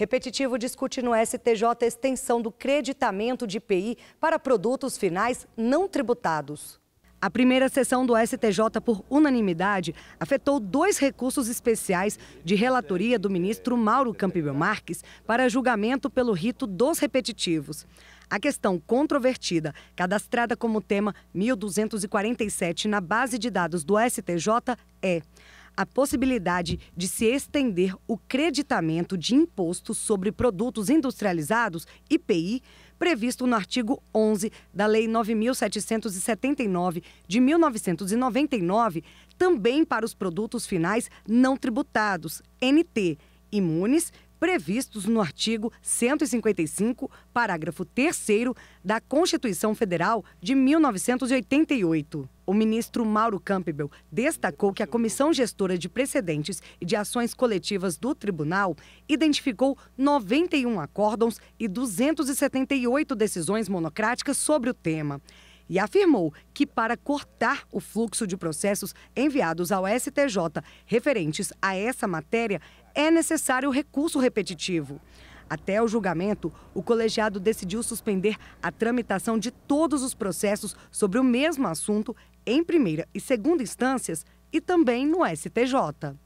Repetitivo discute no STJ a extensão do creditamento de IPI para produtos finais não tributados. A primeira sessão do STJ, por unanimidade, afetou dois recursos especiais de relatoria do ministro Mauro Campbell Marques para julgamento pelo rito dos repetitivos. A questão controvertida, cadastrada como tema 1247 na base de dados do STJ, é a possibilidade de se estender o creditamento de imposto sobre produtos industrializados, IPI, previsto no artigo 11 da Lei 9.779 de 1999, também para os produtos finais não tributados, NT, imunes, previstos no artigo 155, parágrafo 3 da Constituição Federal de 1988. O ministro Mauro Campbell destacou que a Comissão Gestora de Precedentes e de Ações Coletivas do Tribunal identificou 91 acórdãos e 278 decisões monocráticas sobre o tema e afirmou que, para cortar o fluxo de processos enviados ao STJ referentes a essa matéria, é necessário recurso repetitivo. Até o julgamento, o colegiado decidiu suspender a tramitação de todos os processos sobre o mesmo assunto em primeira e segunda instâncias e também no STJ.